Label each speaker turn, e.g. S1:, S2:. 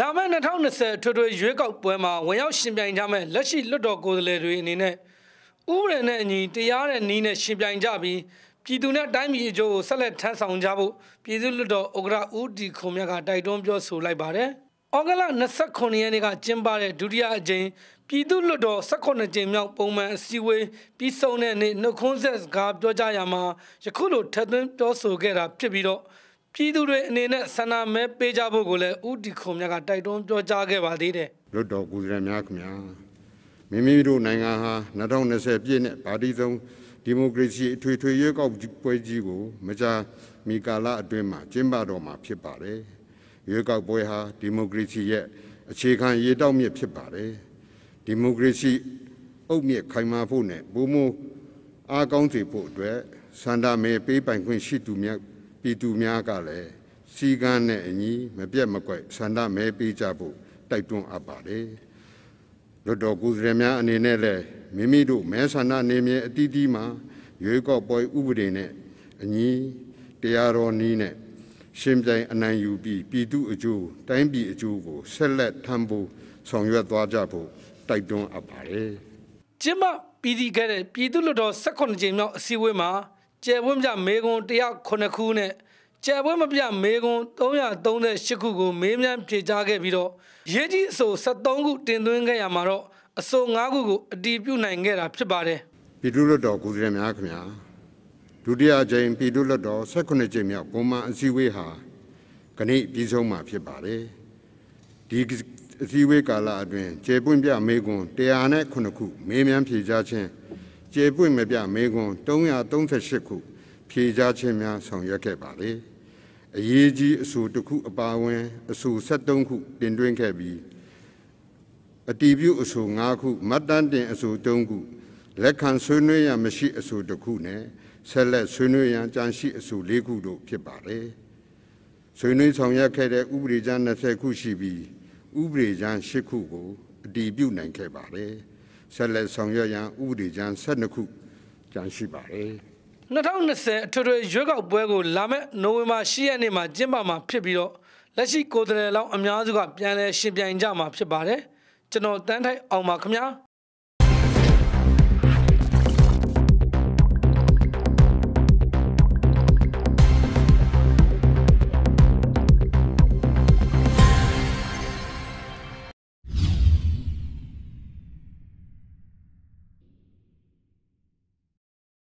S1: လာမယ့်2020ထွေထွေရွေးကောက်ပွဲမှာဝင်ရောက်ရှင်ပြိုင်ကြမဲ့လက်ရှိလွှတ်တော်ကိုယ်စားလှယ်တွေအနေနဲ့ဥပဒေနဲ့အညီတရားတဲ့နည်းနဲ့ရှင်ပြိုင်ကြပြီးပြည်သူနဲ့တိုင်းပြည်အကျိုးကိုဆက်လက်ထမ်းဆောင်ကြဖို့ပြည်သူ့လွှတ်တော်ဥက္ကဋ္ဌဦးတီခွန်မြတ်ကတိုက်တွန်းပြောဆိုလိုက်ပါတယ်။ဩဂလ29ရက်နေ့ကကျင်းပတဲ့ဒုတိယအကြိမ်ပြည်သူ့လွှတ်တော်18ကြိမ်မြောက်ပုံမှန်အစည်းအဝေးပြီးဆုံးတဲ့နေ့နှုတ်ခွန်းဆက်စကားပြောကြားရမှာယခုလိုထပ်သွင်းပြောဆိုခဲ့တာဖြစ်ပြီးတော့ပြည်သူတွေအနေနဲ့ဆန္ဒမဲပေးကြဖို့ကိုလည်းဦးတီခုံမြတ်ကတိုက်တွန်းပြောကြားခဲ့ပါသေးတယ်
S2: လွတ်တော်ကိုယ်စားလှယ်များခင်ဗျာမိမိတို့နိုင်ငံဟာ2020ပြည့်နှစ်ပါတီဆုံးဒီမိုကရေစီအထွေထွေရွေးကောက်ပွဲကြီးကိုမကြာမီကာလအတွင်းမှာကျင်းပတော့မှာဖြစ်ပါတယ်ရွေးကောက်ပွဲဟာဒီမိုကရေစီရဲ့အခြေခံရေတောက်မြစ်ဖြစ်ပါတယ်ဒီမိုကရေစီအုတ်မြစ်ခိုင်မာဖို့နဲ့ဘုံမအားကောင်းစေဖို့အတွက်စန္ဒမေပေးပိုင်ခွင့်ရှိသူများပြည်သူများကလည်းစီကန်းနဲ့အညီမပြတ်မကွက်ဆန္ဒမဲပေးကြဖို့တိုက်တွန်းအပ်ပါတယ်လွတ်တော်ကိုယ်စားလှယ်များအနေနဲ့လည်းမိမိတို့မဲဆန္ဒနေမြေအသီးသီးမှာရွေးကောက်ပွဲဥပဒေနဲ့အညီတရားတော်နည်းနဲ့ရှင်ပြိုင်အနိုင်ယူပြီးပြည်သူအကျိုးတိုင်းပြည်အကျိုးကိုဆက်လက်ထမ်းဖို့ဆောင်ရွက်သွားကြဖို့တိုက်တွန်းအပ်ပါတယ်
S1: ။ကျမပြည်စီခဲ့တဲ့ပြည်သူ့လွတ်တော်18ကြိမ်မြောက်အစည်းအဝေးမှာကျယ်ပွင့်ပြမေကွန်109ခုနဲ့ကျယ်ပွင့်မပြမေကွန်338ခုကိုမေးမြန်းဖြေကြားခဲ့ပြီးတော့ရေးကြီးအဆို73ခုတင်သွင်းခဲ့ရမှာတော့အဆို9ခုကိုအတည်ပြုနိုင်ခဲ့တာဖြစ်ပါတယ်
S2: ပြည်သူ့လွတ်တော်ကိုယ်စားလှယ်များခင်ဗျာဒုတိယကြိမ်ပြည်သူ့လွတ်တော်18ကြိမ်မြောက်ဂုံမအစည်းအဝေးဟာကနေ့ပြီးဆုံးမှာ ဖြစ်ပါတယ်ဒီအစည်းအဝေးကာလအတွင်းကျေပွင့်ပြမေကွန်109ခုမေးမြန်းဖြေကြားခြင်းကျေပွင့်မပြမေခွန်း338ခုဖြေကြားခြင်းများဆောင်ရွက်ခဲ့ပါလေအရေးကြီးအဆိုတစ်ခုအပါအဝင်အဆို73ခု တင်သွင်းခဲ့ပြီးအတီးပြုအဆို9ခုမတ်တန်းတင်အဆို3ခုလက်ခံဆွေးနွေးရမရှိအဆိုတစ်ခုနဲ့ဆက်လက်ဆွေးနွေးရန်ကြံရှိအဆို၄ခုတို့ဖြစ်ပါတယ်ဆွေးနွေးဆောင်ရွက်ခဲ့တဲ့ဥပဒေကြမ်း20ခုရှိပြီးဥပဒေကြမ်း10ခုကိုအတည်ပြုနိုင်ခဲ့ပါတယ်။ဆက်လက်ဆောင်ရွက်ရန်ဥပဒေကြမ်း12ခုကြံရှိပါတယ်
S1: 2020အထွေထွေရွေးကောက်ပွဲကိုလာမယ့်နိုဝင်ဘာ10ရက်နေ့မှာကျင်းပမှာဖြစ်ပြီးတော့လက်ရှိကိုယ်စားလှယ်လောင်းအများစုကပြန်လည်ရှင်ပြိုင်ကြမှာဖြစ်ပါတယ်ကျွန်တော်တန်းထိုက်အောင်ပါခင်ဗျာ